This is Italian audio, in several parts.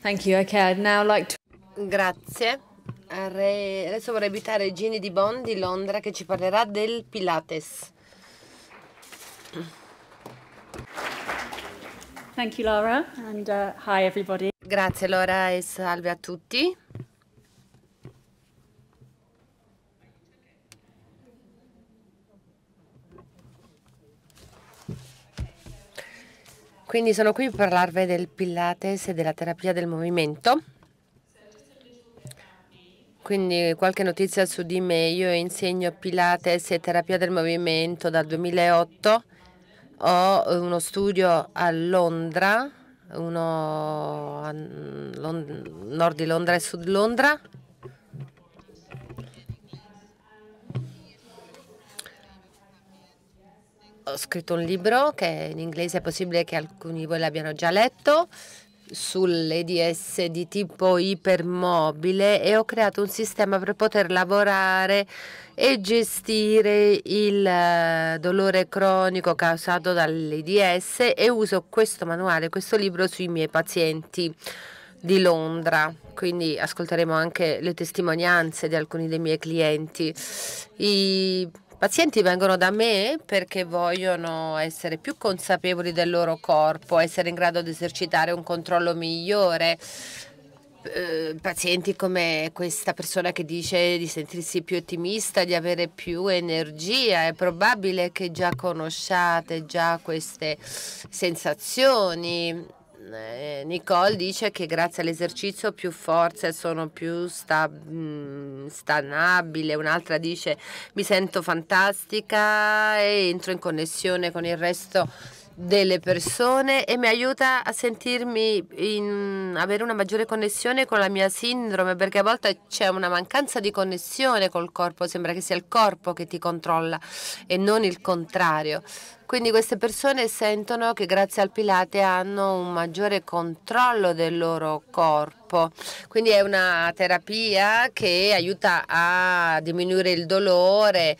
Thank you. Okay, I'd now like to... Grazie. Adesso vorrei invitare Ginny Di Bon di Londra che ci parlerà del Pilates. Thank you Laura and uh, hi Grazie Laura e salve a tutti. Quindi sono qui per parlarvi del Pilates e della terapia del movimento. Quindi qualche notizia su di me. Io insegno Pilates e terapia del movimento dal 2008. Ho uno studio a Londra, uno a nord di Londra e sud Londra. ho scritto un libro che in inglese è possibile che alcuni di voi l'abbiano già letto sull'EDS di tipo ipermobile e ho creato un sistema per poter lavorare e gestire il eh, dolore cronico causato dall'EDS e uso questo manuale, questo libro sui miei pazienti di Londra, quindi ascolteremo anche le testimonianze di alcuni dei miei clienti. I pazienti vengono da me perché vogliono essere più consapevoli del loro corpo, essere in grado di esercitare un controllo migliore. Eh, pazienti come questa persona che dice di sentirsi più ottimista, di avere più energia, è probabile che già conosciate già queste sensazioni eh, Nicole dice che grazie all'esercizio più forze sono più stab- mm, stanabile, un'altra dice mi sento fantastica e entro in connessione con il resto delle persone e mi aiuta a sentirmi in avere una maggiore connessione con la mia sindrome perché a volte c'è una mancanza di connessione col corpo, sembra che sia il corpo che ti controlla e non il contrario. Quindi queste persone sentono che grazie al Pilate hanno un maggiore controllo del loro corpo. Quindi è una terapia che aiuta a diminuire il dolore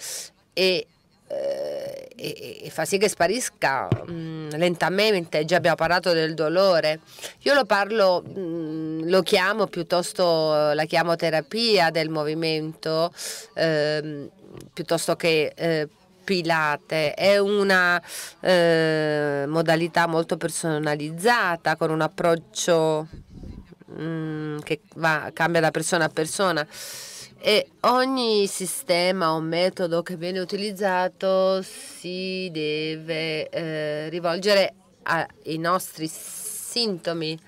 e eh, e, e fa sì che sparisca mh, mm, lentamente, già abbiamo parlato del dolore. Io lo parlo, mh, mm, lo chiamo piuttosto, la chiamo terapia del movimento, eh, piuttosto che... Eh, Pilate. è una eh, modalità molto personalizzata con un approccio mh, mm, che va, cambia da persona a persona. E ogni sistema o metodo che viene utilizzato si deve eh, rivolgere ai nostri sintomi.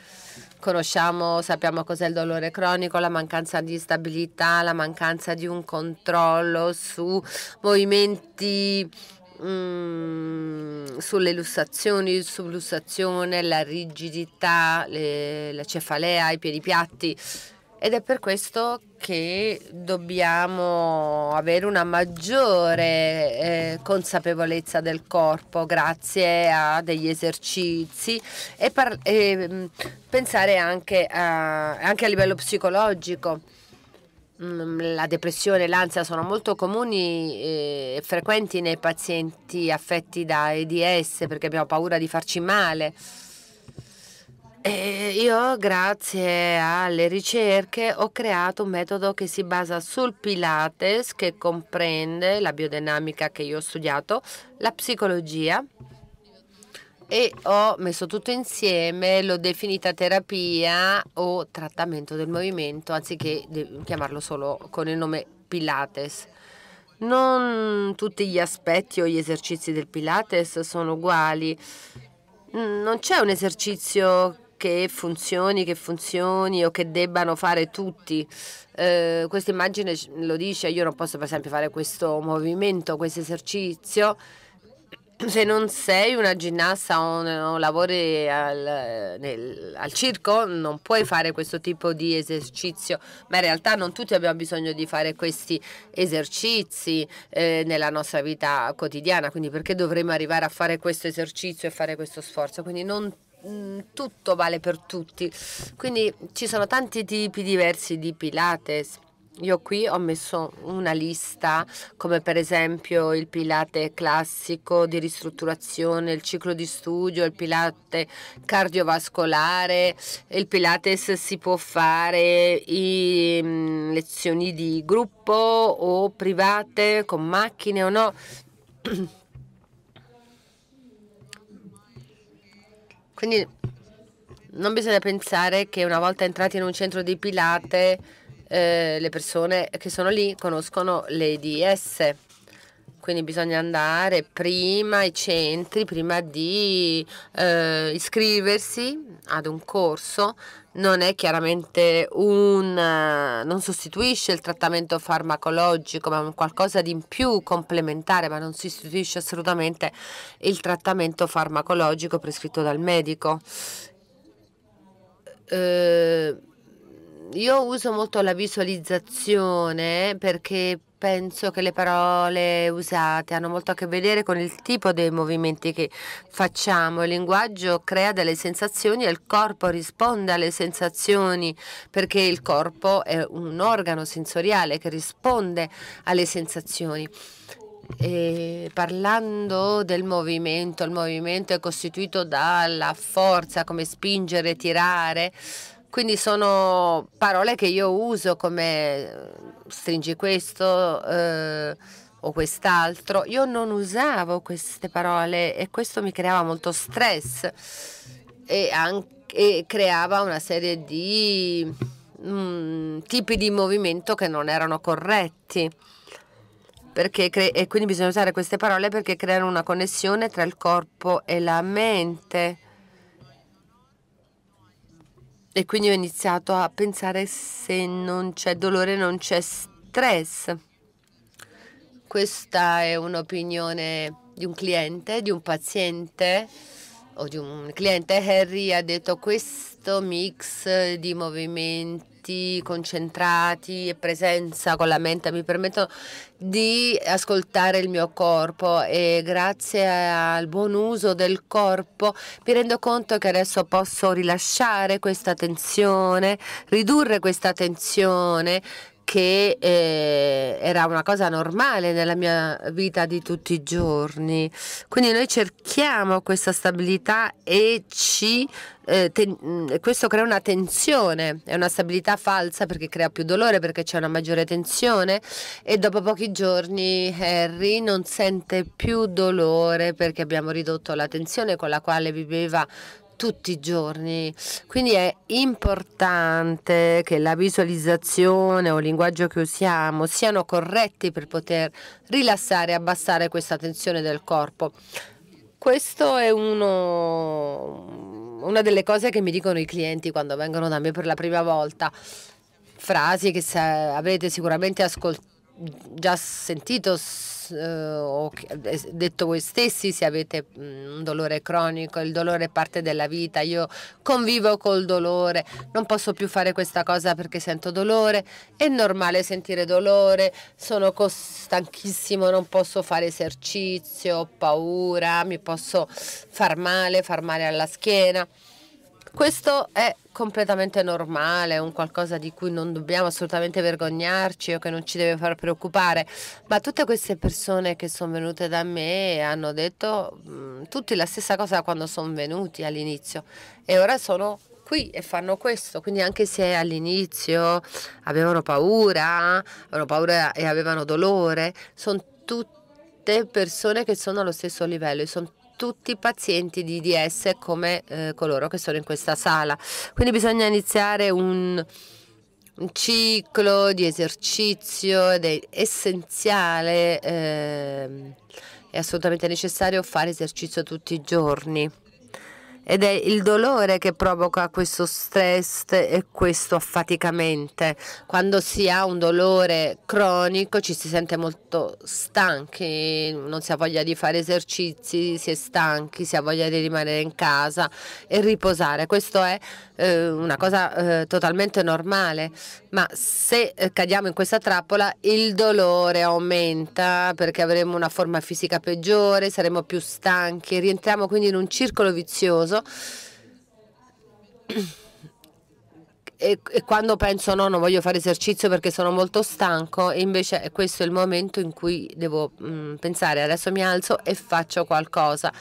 Conosciamo, sappiamo cos'è il dolore cronico, la mancanza di stabilità, la mancanza di un controllo su movimenti mm, sulle lussazioni, sublussazione, la rigidità, le, la cefalea, i piedi piatti ed è per questo che dobbiamo avere una maggiore eh, consapevolezza del corpo grazie a degli esercizi e, e mm, pensare anche a, anche a livello psicologico mm, la depressione e l'ansia sono molto comuni eh, e frequenti nei pazienti affetti da AIDS perché abbiamo paura di farci male. E io, grazie alle ricerche, ho creato un metodo che si basa sul Pilates, che comprende la biodinamica che io ho studiato, la psicologia e ho messo tutto insieme, l'ho definita terapia o trattamento del movimento, anziché chiamarlo solo con il nome Pilates. Non tutti gli aspetti o gli esercizi del Pilates sono uguali. Non c'è un esercizio che funzioni, che funzioni o che debbano fare tutti. Eh, questa immagine lo dice, io non posso per esempio fare questo movimento, questo esercizio, se non sei una ginnasta o, lavori al, nel, al, circo non puoi fare questo tipo di esercizio, ma in realtà non tutti abbiamo bisogno di fare questi esercizi eh, nella nostra vita quotidiana, quindi perché dovremmo arrivare a fare questo esercizio e fare questo sforzo? Quindi non Mm, tutto vale per tutti. Quindi ci sono tanti tipi diversi di Pilates. Io qui ho messo una lista come per esempio il pilate classico di ristrutturazione, il ciclo di studio, il pilate cardiovascolare, il pilates si può fare in mm, lezioni di gruppo o private con macchine o no. Quindi non bisogna pensare che una volta entrati in un centro di Pilate eh, le persone che sono lì conoscono le IDS quindi bisogna andare prima ai centri, prima di eh, iscriversi ad un corso, non è chiaramente un non sostituisce il trattamento farmacologico, ma qualcosa di in più complementare, ma non sostituisce assolutamente il trattamento farmacologico prescritto dal medico. Eh, io uso molto la visualizzazione perché penso che le parole usate hanno molto a che vedere con il tipo dei movimenti che facciamo. Il linguaggio crea delle sensazioni e il corpo risponde alle sensazioni perché il corpo è un organo sensoriale che risponde alle sensazioni. E parlando del movimento, il movimento è costituito dalla forza, come spingere, tirare. Quindi sono parole che io uso come eh, stringi questo eh, o quest'altro. Io non usavo queste parole e questo mi creava molto stress e, anche, e creava una serie di mh, mm, tipi di movimento che non erano corretti. Cre- e quindi bisogna usare queste parole perché creano una connessione tra il corpo e la mente e quindi ho iniziato a pensare se non c'è dolore, non c'è stress. Questa è un'opinione di un cliente, di un paziente o di un cliente. Harry ha detto questo mix di movimenti attenti, concentrati e presenza con la mente mi permettono di ascoltare il mio corpo e grazie al buon uso del corpo mi rendo conto che adesso posso rilasciare questa tensione, ridurre questa tensione che eh, era una cosa normale nella mia vita di tutti i giorni. Quindi noi cerchiamo questa stabilità e ci, eh, ten- mm, questo crea una tensione, è una stabilità falsa perché crea più dolore, perché c'è una maggiore tensione e dopo pochi giorni Harry non sente più dolore perché abbiamo ridotto la tensione con la quale viveva tutti i giorni. Quindi è importante che la visualizzazione o il linguaggio che usiamo siano corretti per poter rilassare e abbassare questa tensione del corpo. Questo è uno, una delle cose che mi dicono i clienti quando vengono da me per la prima volta. Frasi che se, avete sicuramente ascolt- già sentito ho eh, eh, detto voi stessi, se avete mm, un dolore cronico, il dolore è parte della vita, io convivo col dolore, non posso più fare questa cosa perché sento dolore, è normale sentire dolore, sono stanchissimo, non posso fare esercizio, ho paura, mi posso far male, far male alla schiena. Questo è completamente normale, un qualcosa di cui non dobbiamo assolutamente vergognarci o che non ci deve far preoccupare, ma tutte queste persone che sono venute da me hanno detto mh, tutti la stessa cosa quando sono venuti all'inizio e ora sono qui e fanno questo, quindi anche se all'inizio avevano paura, avevano paura e avevano dolore, sono tutte persone che sono allo stesso livello, e sono tutti i pazienti di IDS come eh, coloro che sono in questa sala. Quindi bisogna iniziare un, un ciclo di esercizio ed è essenziale, eh, è assolutamente necessario fare esercizio tutti i giorni ed è il dolore che provoca questo stress e questo affaticamento. Quando si ha un dolore cronico ci si sente molto stanchi, non si ha voglia di fare esercizi, si è stanchi, si ha voglia di rimanere in casa e riposare. Questo è eh, una cosa eh, totalmente normale, ma se eh, cadiamo in questa trappola il dolore aumenta perché avremo una forma fisica peggiore, saremo più stanchi, rientriamo quindi in un circolo vizioso caso. E, e, quando penso no, non voglio fare esercizio perché sono molto stanco, invece questo è il momento in cui devo mh, mm, pensare adesso mi alzo e faccio qualcosa.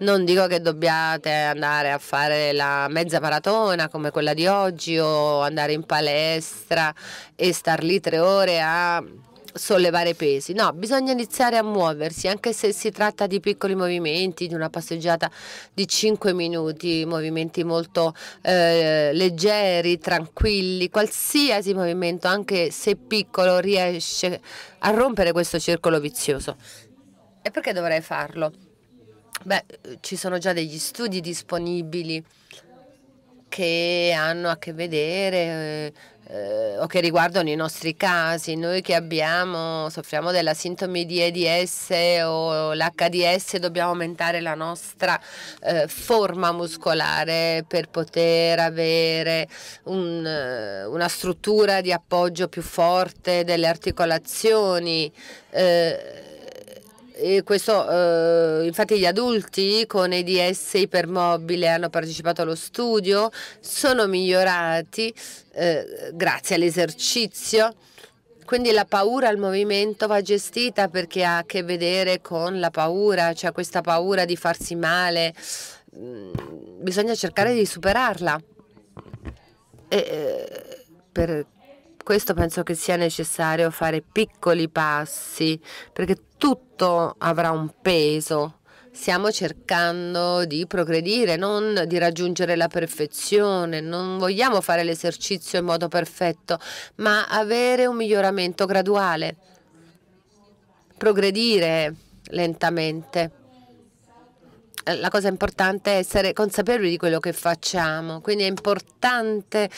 Non dico che dobbiate andare a fare la mezza maratona come quella di oggi o andare in palestra e star lì tre ore a sollevare pesi, no, bisogna iniziare a muoversi, anche se si tratta di piccoli movimenti, di una passeggiata di 5 minuti, movimenti molto eh, leggeri, tranquilli, qualsiasi movimento, anche se piccolo, riesce a rompere questo circolo vizioso. E perché dovrei farlo? Beh, ci sono già degli studi disponibili che hanno a che vedere eh, eh, o che riguardano i nostri casi, noi che abbiamo, soffriamo della sintomi di EDS o l'HDS, dobbiamo aumentare la nostra eh, forma muscolare per poter avere un, eh, una struttura di appoggio più forte delle articolazioni. Eh, e questo, eh, infatti gli adulti con EDS ipermobile hanno partecipato allo studio, sono migliorati eh, grazie all'esercizio. Quindi la paura al movimento va gestita perché ha a che vedere con la paura, cioè questa paura di farsi male. Mm, bisogna cercare di superarla. E, eh, per questo penso che sia necessario fare piccoli passi perché tutto avrà un peso. Stiamo cercando di progredire, non di raggiungere la perfezione, non vogliamo fare l'esercizio in modo perfetto, ma avere un miglioramento graduale, progredire lentamente. Eh, la cosa importante è essere consapevoli di quello che facciamo, quindi è importante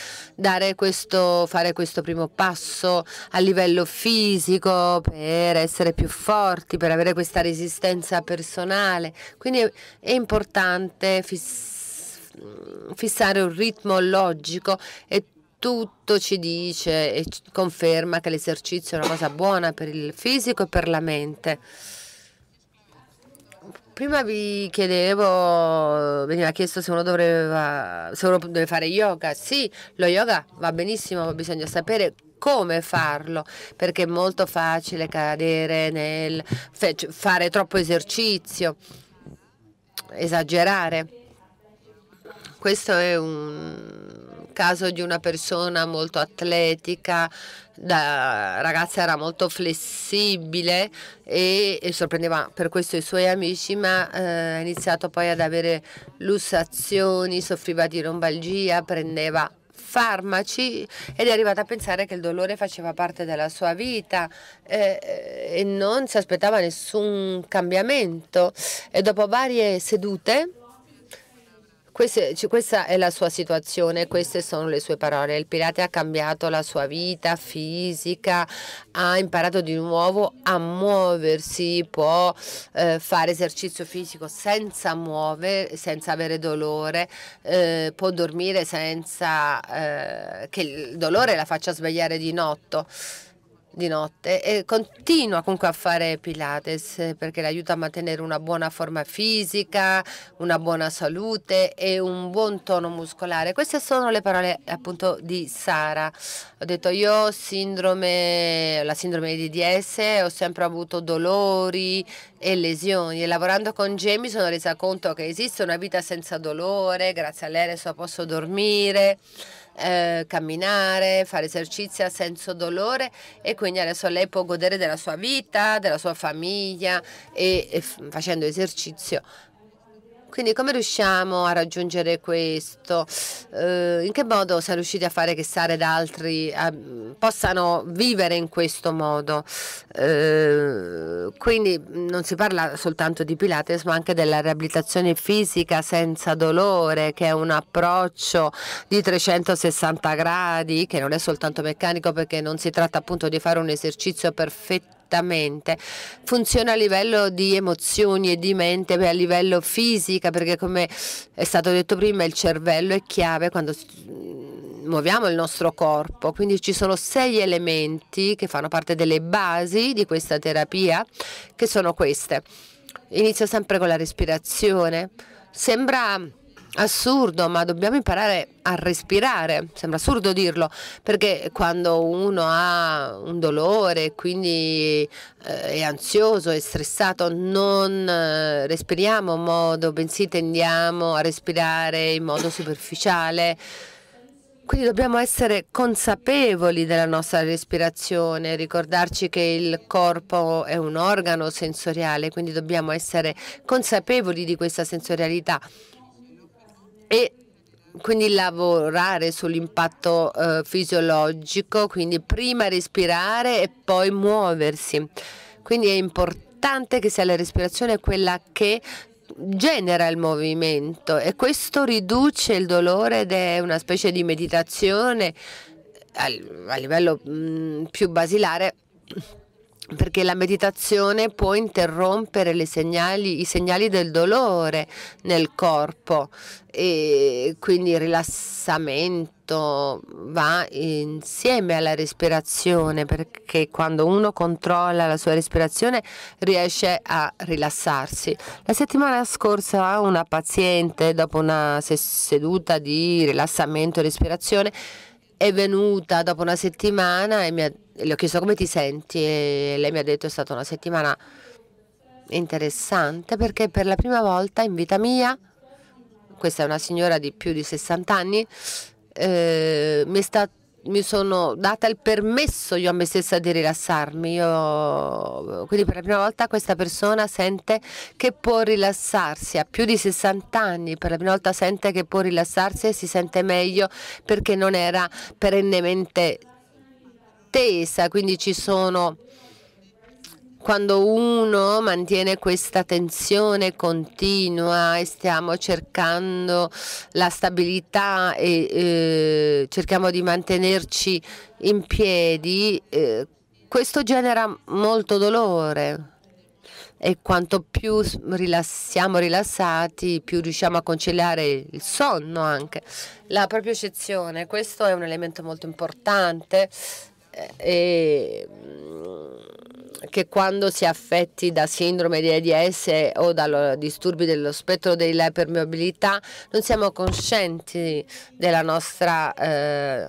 questo, fare questo primo passo a livello fisico per essere più forti, per avere questa resistenza personale, quindi è, è importante fiss, mm, fissare un ritmo logico e tutto ci dice e conferma che l'esercizio è una cosa buona per il fisico e per la mente. Prima vi chiedevo, veniva chiesto se uno, doveva, se uno deve fare yoga. Sì, lo yoga va benissimo, ma bisogna sapere come farlo, perché è molto facile cadere nel cioè, fare troppo esercizio, esagerare. Questo è un, caso di una persona molto atletica, da ragazza era molto flessibile e, e sorprendeva per questo i suoi amici, ma eh, ha iniziato poi ad avere lussazioni, soffriva di rombalgia, prendeva farmaci ed è arrivata a pensare che il dolore faceva parte della sua vita eh, eh e non si aspettava nessun cambiamento e dopo varie sedute queste, questa è la sua situazione, queste sono le sue parole. Il pirate ha cambiato la sua vita fisica, ha imparato di nuovo a muoversi, può eh, fare esercizio fisico senza muovere, senza avere dolore, eh, può dormire senza eh, che il dolore la faccia svegliare di notte di notte e continua comunque a fare Pilates perché l'aiuta a mantenere una buona forma fisica, una buona salute e un buon tono muscolare. Queste sono le parole appunto di Sara. Ho detto io ho sindrome, la sindrome di DS, ho sempre avuto dolori e lesioni e lavorando con Jay mi sono resa conto che esiste una vita senza dolore, grazie a lei adesso posso dormire eh, camminare, fare esercizio senza dolore e quindi adesso lei può godere della sua vita, della sua famiglia e, e facendo esercizio quindi come riusciamo a raggiungere questo? Eh, in che modo siamo riusciti a fare che Sara ed altri eh, possano vivere in questo modo? Eh, quindi non si parla soltanto di Pilates ma anche della riabilitazione fisica senza dolore che è un approccio di 360 gradi che non è soltanto meccanico perché non si tratta appunto di fare un esercizio perfetto correttamente. Funziona a livello di emozioni e di mente, beh, a livello fisica, perché come è stato detto prima il cervello è chiave quando mm, muoviamo il nostro corpo, quindi ci sono sei elementi che fanno parte delle basi di questa terapia, che sono queste. Inizio sempre con la respirazione. Sembra assurdo, ma dobbiamo imparare a respirare. Sembra assurdo dirlo, perché quando uno ha un dolore, quindi eh, è ansioso, è stressato, non eh, respiriamo in modo, bensì tendiamo a respirare in modo superficiale. Quindi dobbiamo essere consapevoli della nostra respirazione, ricordarci che il corpo è un organo sensoriale, quindi dobbiamo essere consapevoli di questa sensorialità e quindi lavorare sull'impatto eh, fisiologico, quindi prima respirare e poi muoversi. Quindi è importante che sia la respirazione quella che genera il movimento e questo riduce il dolore ed è una specie di meditazione a, livello mh, mm, più basilare perché la meditazione può interrompere segnali, i segnali del dolore nel corpo e quindi il rilassamento va insieme alla respirazione perché quando uno controlla la sua respirazione riesce a rilassarsi. La settimana scorsa una paziente dopo una seduta di rilassamento e respirazione è venuta dopo una settimana e mi ha, le ho chiesto come ti senti e lei mi ha detto è stata una settimana interessante perché per la prima volta in vita mia, questa è una signora di più di 60 anni, eh, mi è stato mi sono data il permesso io a me stessa di rilassarmi. Io, quindi per la prima volta questa persona sente che può rilassarsi, ha più di 60 anni, per la prima volta sente che può rilassarsi e si sente meglio perché non era perennemente tesa, quindi ci sono quando uno mantiene questa tensione continua e stiamo cercando la stabilità e eh, cerchiamo di mantenerci in piedi, eh, questo genera molto dolore e quanto più siamo rilassati, più riusciamo a conciliare il sonno anche. La propriocezione, questo è un elemento molto importante eh, e mm, che quando si è affetti da sindrome di AIDS o da disturbi dello spettro dell'ipermobilità non siamo coscienti della nostra eh,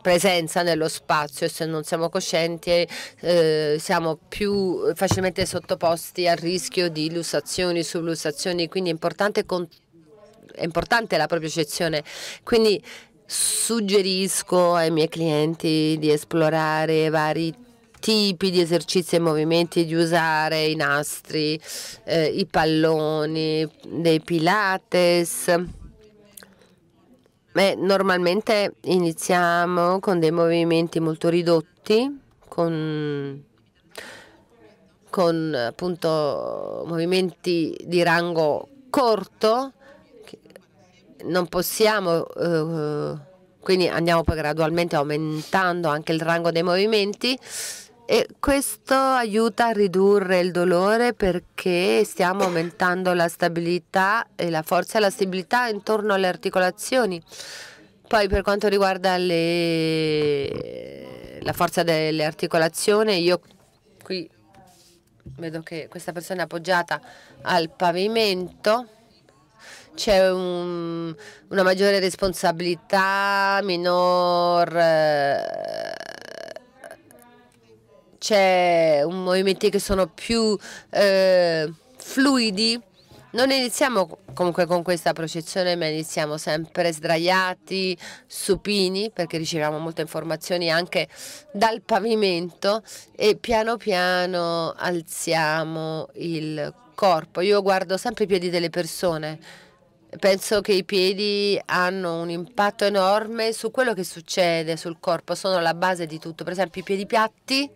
presenza nello spazio e se non siamo coscienti eh, siamo più facilmente sottoposti al rischio di lussazioni, sublussazioni, quindi è importante, è importante la propria eccezione. Quindi suggerisco ai miei clienti di esplorare vari tipi di esercizi e movimenti, di usare i nastri, eh, i palloni, dei pilates. Beh, normalmente iniziamo con dei movimenti molto ridotti, con, con appunto movimenti di rango corto, non possiamo, eh, quindi andiamo poi gradualmente aumentando anche il rango dei movimenti e questo aiuta a ridurre il dolore perché stiamo aumentando la stabilità e la forza e la stabilità intorno alle articolazioni. Poi per quanto riguarda le... la forza delle articolazioni, io qui vedo che questa persona è appoggiata al pavimento, c'è un... una maggiore responsabilità, minor eh, c'è un movimenti che sono più eh, fluidi, non iniziamo comunque con questa processione, ma iniziamo sempre sdraiati, supini, perché riceviamo molte informazioni anche dal pavimento e piano piano alziamo il corpo. Io guardo sempre i piedi delle persone. Penso che i piedi hanno un impatto enorme su quello che succede sul corpo, sono la base di tutto. Per esempio i piedi piatti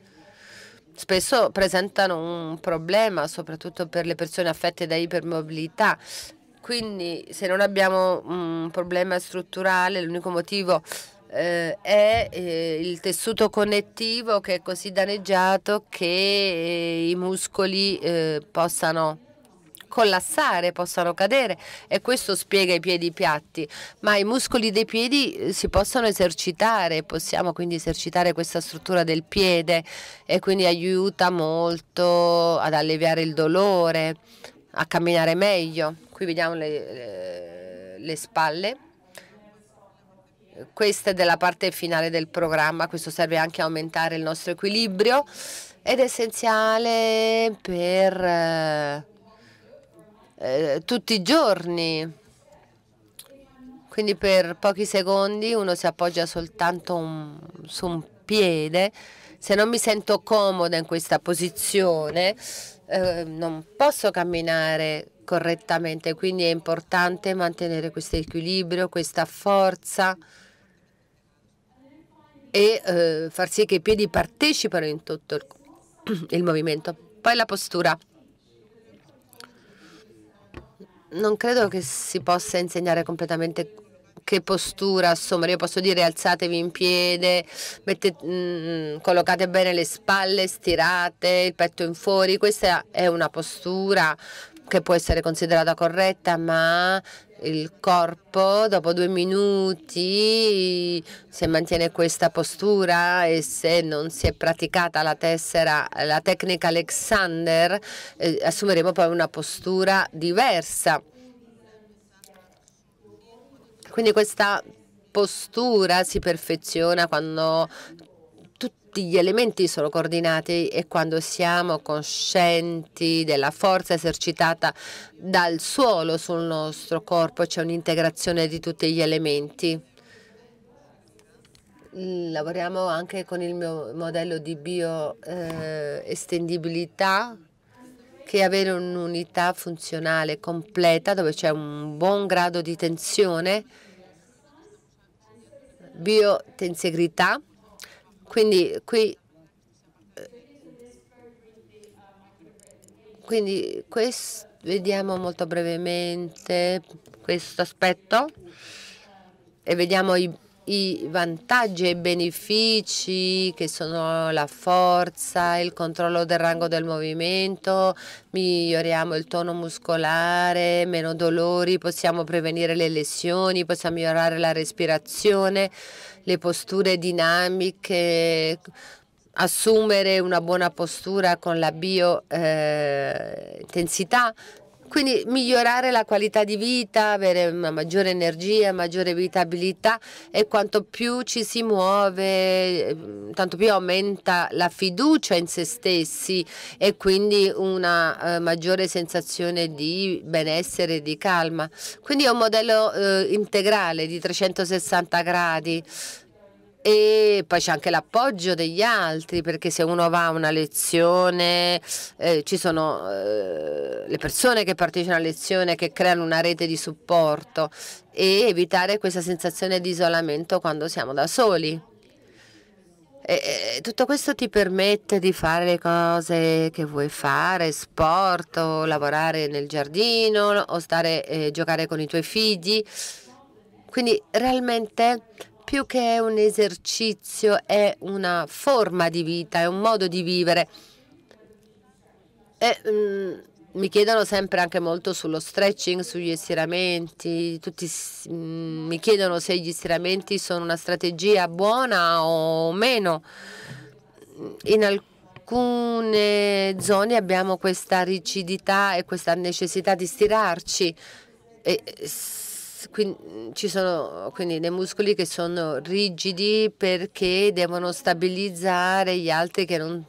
spesso presentano un problema, soprattutto per le persone affette da ipermobilità. Quindi se non abbiamo un problema strutturale, l'unico motivo eh, è eh, il tessuto connettivo che è così danneggiato che eh, i muscoli eh, possano collassare, possano cadere e questo spiega i piedi piatti, ma i muscoli dei piedi eh, si possono esercitare, possiamo quindi esercitare questa struttura del piede e quindi aiuta molto ad alleviare il dolore, a camminare meglio. Qui vediamo le, eh, le spalle. Questa è della parte finale del programma, questo serve anche a aumentare il nostro equilibrio ed è essenziale per eh, eh, tutti i giorni. Quindi per pochi secondi uno si appoggia soltanto un, su un piede. Se non mi sento comoda in questa posizione, eh, non posso camminare correttamente. Quindi è importante mantenere questo equilibrio, questa forza e eh, far sì che i piedi partecipano in tutto il, il movimento. Poi la postura non credo che si possa insegnare completamente che postura assumere. Io posso dire alzatevi in piede, mette, mh, mm, collocate bene le spalle stirate, il petto in fuori. Questa è una postura che può essere considerata corretta, ma il corpo dopo due minuti se mantiene questa postura e se non si è praticata la tessera la tecnica Alexander eh, assumeremo poi una postura diversa quindi questa postura si perfeziona quando tutti gli elementi sono coordinati e quando siamo coscienti della forza esercitata dal suolo sul nostro corpo c'è un'integrazione di tutti gli elementi. Lavoriamo anche con il mio modello di bioestendibilità eh, che avere un'unità funzionale completa dove c'è un buon grado di tensione biointegrità. Quindi qui eh, quindi questo, vediamo molto brevemente questo aspetto e vediamo i i vantaggi e i benefici che sono la forza, il controllo del rango del movimento, miglioriamo il tono muscolare, meno dolori, possiamo prevenire le lesioni, possiamo migliorare la respirazione, le posture dinamiche, assumere una buona postura con la biointensità, eh, quindi migliorare la qualità di vita, avere una maggiore energia, maggiore vitabilità e quanto più ci si muove, ehm, tanto più aumenta la fiducia in se stessi e quindi una eh, maggiore sensazione di benessere, e di calma. Quindi è un modello eh, integrale di 360 gradi e poi c'è anche l'appoggio degli altri perché se uno va a una lezione eh, ci sono eh, le persone che partecipano alla lezione che creano una rete di supporto e evitare questa sensazione di isolamento quando siamo da soli. E, e tutto questo ti permette di fare le cose che vuoi fare, sport, o lavorare nel giardino, o stare, eh, giocare con i tuoi figli. Quindi realmente più che un esercizio è una forma di vita, è un modo di vivere. E, um, mi chiedono sempre anche molto sullo stretching, sugli estiramenti, tutti mm, mi chiedono se gli estiramenti sono una strategia buona o meno. In alcune zone abbiamo questa rigidità e questa necessità di stirarci. E, quindi, ci sono quindi dei muscoli che sono rigidi perché devono stabilizzare gli altri che non,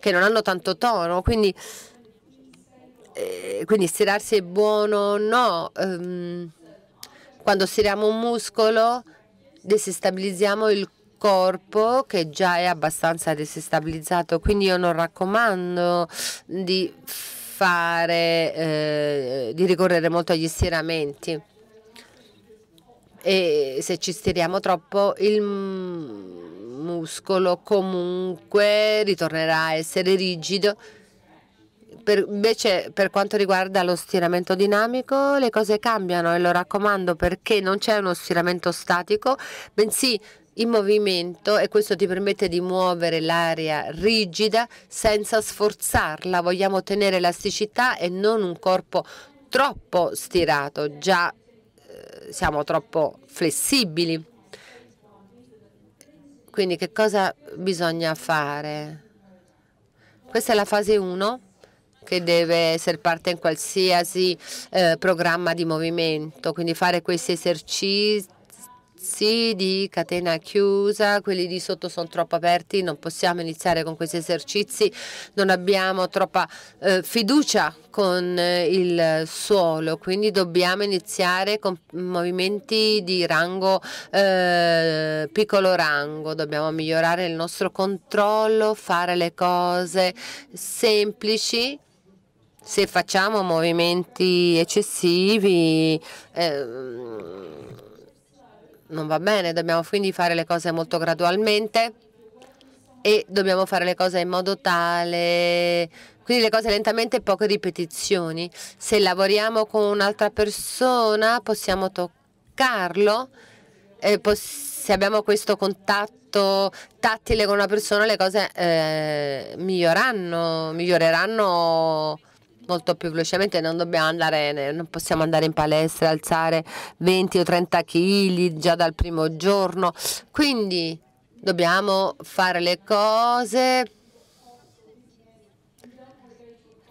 che non hanno tanto tono, quindi, eh, quindi stirarsi è buono o no. Um, quando stiriamo un muscolo desestabilizziamo il corpo che già è abbastanza desestabilizzato, quindi io non raccomando di fare, eh, di ricorrere molto agli stiramenti e se ci stiriamo troppo il muscolo comunque ritornerà a essere rigido. Per, invece per quanto riguarda lo stiramento dinamico le cose cambiano e lo raccomando perché non c'è uno stiramento statico, bensì in movimento e questo ti permette di muovere l'area rigida senza sforzarla. Vogliamo ottenere elasticità e non un corpo troppo stirato, già eh, siamo troppo flessibili. Quindi che cosa bisogna fare? Questa è la fase 1 che deve essere parte in qualsiasi eh, programma di movimento, quindi fare questi esercizi esercizi di catena chiusa, quelli di sotto sono troppo aperti, non possiamo iniziare con questi esercizi, non abbiamo troppa eh, fiducia con eh, il suolo, quindi dobbiamo iniziare con movimenti di rango, eh, piccolo rango, dobbiamo migliorare il nostro controllo, fare le cose semplici se facciamo movimenti eccessivi eh, non va bene, dobbiamo quindi fare le cose molto gradualmente e dobbiamo fare le cose in modo tale, quindi le cose lentamente e poche ripetizioni. Se lavoriamo con un'altra persona possiamo toccarlo, possiamo se abbiamo questo contatto tattile con una persona le cose eh, miglioreranno molto più velocemente, non dobbiamo andare, non possiamo andare in palestra, alzare 20 o 30 kg già dal primo giorno. Quindi dobbiamo fare le cose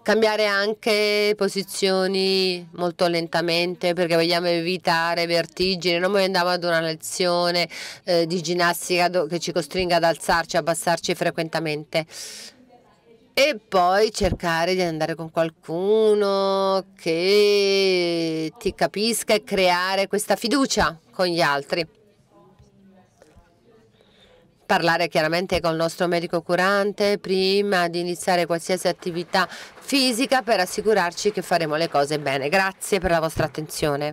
cambiare anche posizioni molto lentamente perché vogliamo evitare vertigini, non andiamo ad una lezione eh, di ginnastica che ci costringa ad alzarci, abbassarci frequentemente e poi cercare di andare con qualcuno che ti capisca e creare questa fiducia con gli altri. Parlare chiaramente con il nostro medico curante prima di iniziare qualsiasi attività fisica per assicurarci che faremo le cose bene. Grazie per la vostra attenzione.